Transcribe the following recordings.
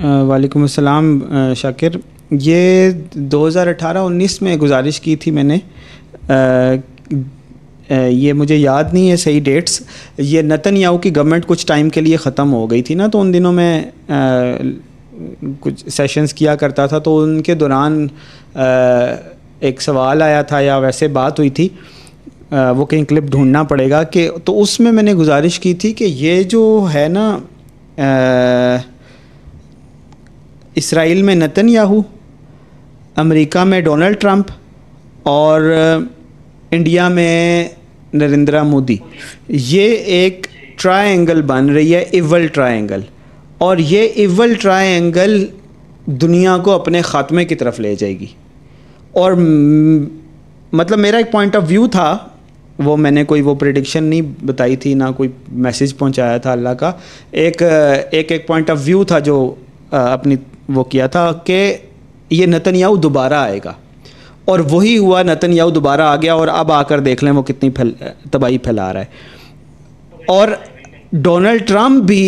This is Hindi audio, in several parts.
वालेकुम अस्सलाम शाकिर ये 2018-19 में गुजारिश की थी मैंने आ, ये मुझे याद नहीं है सही डेट्स ये नतन याऊ की गवर्नमेंट कुछ टाइम के लिए ख़त्म हो गई थी ना तो उन दिनों में आ, कुछ सेशंस किया करता था तो उनके दौरान एक सवाल आया था या वैसे बात हुई थी आ, वो कहीं क्लिप ढूंढना पड़ेगा कि तो उसमें मैंने गुजारिश की थी कि ये जो है ना इसराइल में नतन याहू अमरीका में डोनाल्ड ट्रंप और इंडिया में नरेंद्र मोदी ये एक ट्रायंगल बन रही है इवल ट्रायंगल और ये इवल ट्रायंगल दुनिया को अपने ख़ात्मे की तरफ ले जाएगी और मतलब मेरा एक पॉइंट ऑफ व्यू था वो मैंने कोई वो प्रडिक्शन नहीं बताई थी ना कोई मैसेज पहुंचाया था अल्लाह का एक एक एक पॉइंट ऑफ व्यू था जो अपनी वो किया था कि ये नतनयाहू दोबारा आएगा और वही हुआ नतनयाहू दोबारा आ गया और अब आकर देख लें वो कितनी फैल तबाही फैला रहा है और डोनाल्ड ट्रंप भी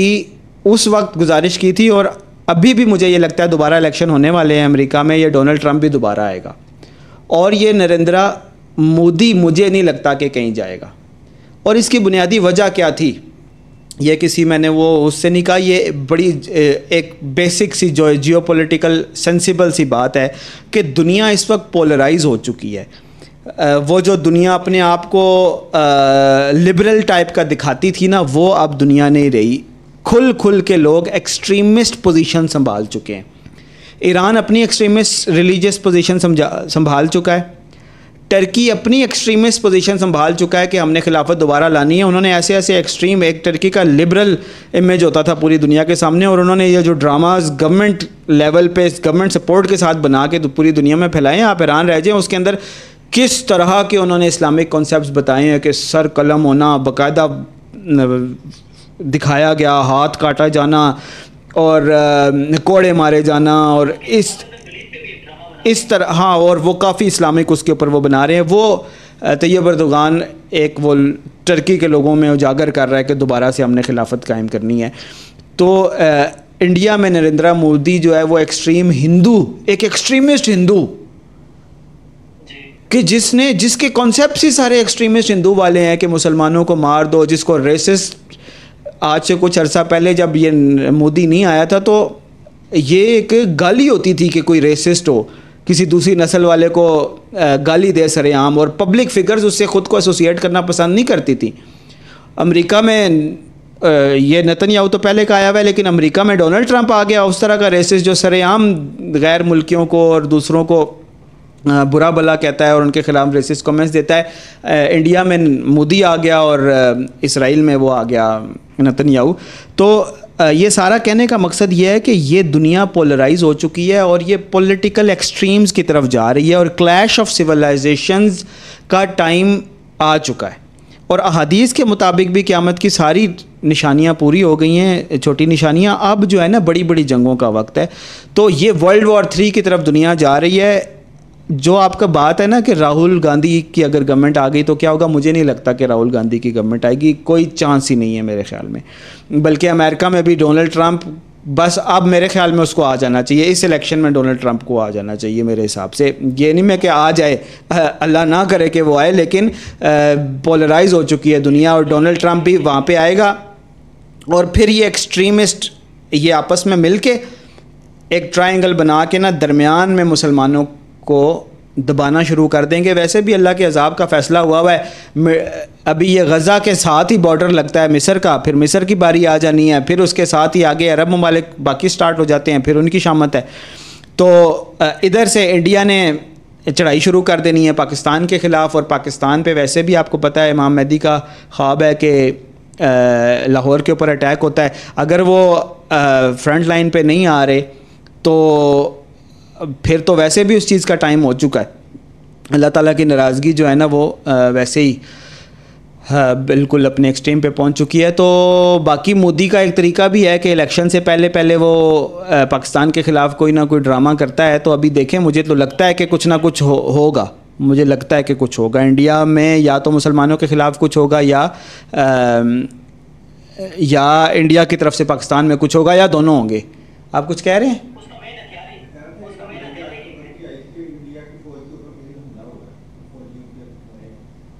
उस वक्त गुजारिश की थी और अभी भी मुझे ये लगता है दोबारा इलेक्शन होने वाले हैं अमेरिका में ये डोनाल्ड ट्रंप भी दोबारा आएगा और ये नरेंद्र मोदी मुझे नहीं लगता कि कहीं जाएगा और इसकी बुनियादी वजह क्या थी ये किसी मैंने वो उससे नहीं कहा ये बड़ी एक बेसिक सी जो जियो पोलिटिकल सेंसिबल सी बात है कि दुनिया इस वक्त पोलराइज हो चुकी है वो जो दुनिया अपने आप को लिबरल टाइप का दिखाती थी ना वो अब दुनिया नहीं रही खुल खुल के लोग एक्सट्रीमिस्ट पोजीशन संभाल चुके हैं ईरान अपनी एक्सट्रीमिस्ट रिलीजियस पोजीशन संभाल चुका है टर्की अपनी एक्सट्रीमिस्ट पोजीशन संभाल चुका है कि हमने खिलाफत दोबारा लानी है उन्होंने ऐसे ऐसे एक्सट्रीम एक टर्की का लिबरल इमेज होता था पूरी दुनिया के सामने और उन्होंने ये जो ड्रामाज गवर्नमेंट लेवल पे गवर्नमेंट सपोर्ट के साथ बना के तो पूरी दुनिया में फैलाएं आप हैरान रह जाएँ उसके अंदर किस तरह के उन्होंने इस्लामिक कॉन्सेप्ट बताए हैं कि सर कलम होना बाकायदा दिखाया गया हाथ काटा जाना और कोड़े मारे जाना और इस इस तरह हाँ और वो काफ़ी इस्लामिक उसके ऊपर वो बना रहे हैं वो तैयब अरदोगान एक वो टर्की के लोगों में उजागर कर रहा है कि दोबारा से हमने खिलाफत कायम करनी है तो आ, इंडिया में नरेंद्र मोदी जो है वो एक्सट्रीम हिंदू एक एक्सट्रीमिस्ट हिंदू कि जिसने जिसके कॉन्सेप्ट ही सारे एक्सट्रीमिस्ट हिंदू वाले हैं कि मुसलमानों को मार दो जिसको रेसिस्ट आज से कुछ अर्सा पहले जब ये मोदी नहीं आया था तो ये एक गाली होती थी कि कोई रेसिस्ट हो किसी दूसरी नस्ल वाले को गाली दे सरेआम और पब्लिक फिगर्स उससे ख़ुद को एसोसिएट करना पसंद नहीं करती थी अमेरिका में ये याहू तो पहले का आया हुआ है लेकिन अमेरिका में डोनाल्ड ट्रंप आ गया उस तरह का रेसिस जो सरेआम गैर मुल्कियों को और दूसरों को बुरा भला कहता है और उनके ख़िलाफ़ रेसिस कमेंट्स देता है इंडिया में मोदी आ गया और इसराइल में वो आ गया याहू तो ये सारा कहने का मकसद ये है कि ये दुनिया पोलराइज हो चुकी है और ये पॉलिटिकल एक्सट्रीम्स की तरफ जा रही है और क्लैश ऑफ सिविलाइजेशंस का टाइम आ चुका है और अहादीस के मुताबिक भी क़्यामत की सारी निशानियाँ पूरी हो गई हैं छोटी निशानियाँ अब जो है ना बड़ी बड़ी जंगों का वक्त है तो ये वर्ल्ड वॉर थ्री की तरफ दुनिया जा रही है जो आपका बात है ना कि राहुल गांधी की अगर गवर्नमेंट आ गई तो क्या होगा मुझे नहीं लगता कि राहुल गांधी की गवर्नमेंट आएगी कोई चांस ही नहीं है मेरे ख्याल में बल्कि अमेरिका में भी डोनाल्ड ट्रंप बस अब मेरे ख्याल में उसको आ जाना चाहिए इस इलेक्शन में डोनाल्ड ट्रंप को आ जाना चाहिए मेरे हिसाब से ये नहीं मैं कि आ जाए अल्लाह ना करे कि वो आए लेकिन पोलराइज हो चुकी है दुनिया और डोनाल्ड ट्रंप भी वहाँ पे आएगा और फिर ये एक्सट्रीमिस्ट ये आपस में मिल के एक ट्राइंगल बना के ना दरमियान में मुसलमानों को दबाना शुरू कर देंगे वैसे भी अल्लाह के अजाब का फ़ैसला हुआ हुआ है अभी ये गज़ा के साथ ही बॉर्डर लगता है मिस्र का फिर मिस्र की बारी आ जानी है फिर उसके साथ ही आगे अरब ममालिक बाकी स्टार्ट हो जाते हैं फिर उनकी शामत है तो इधर से इंडिया ने चढ़ाई शुरू कर देनी है पाकिस्तान के ख़िलाफ़ और पाकिस्तान पर वैसे भी आपको पता है इमाम मेहदी का ख्वाब है कि लाहौर के ऊपर अटैक होता है अगर वो फ्रंट लाइन पर नहीं आ रहे तो फिर तो वैसे भी उस चीज़ का टाइम हो चुका है अल्लाह ताला की नाराज़गी जो है ना वो वैसे ही हाँ बिल्कुल अपने एक्सट्रीम पे पहुंच चुकी है तो बाकी मोदी का एक तरीका भी है कि इलेक्शन से पहले पहले वो पाकिस्तान के ख़िलाफ़ कोई ना कोई ड्रामा करता है तो अभी देखें मुझे तो लगता है कि कुछ ना कुछ हो, होगा मुझे लगता है कि कुछ होगा इंडिया में या तो मुसलमानों के ख़िलाफ़ कुछ होगा या आ, या इंडिया की तरफ से पाकिस्तान में कुछ होगा या दोनों होंगे आप कुछ कह रहे हैं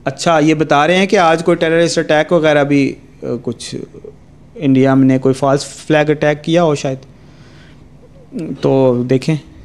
अच्छा ये बता रहे हैं कि आज कोई टेररिस्ट अटैक वगैरह भी कुछ इंडिया में कोई फॉल्स फ्लैग अटैक किया हो शायद तो देखें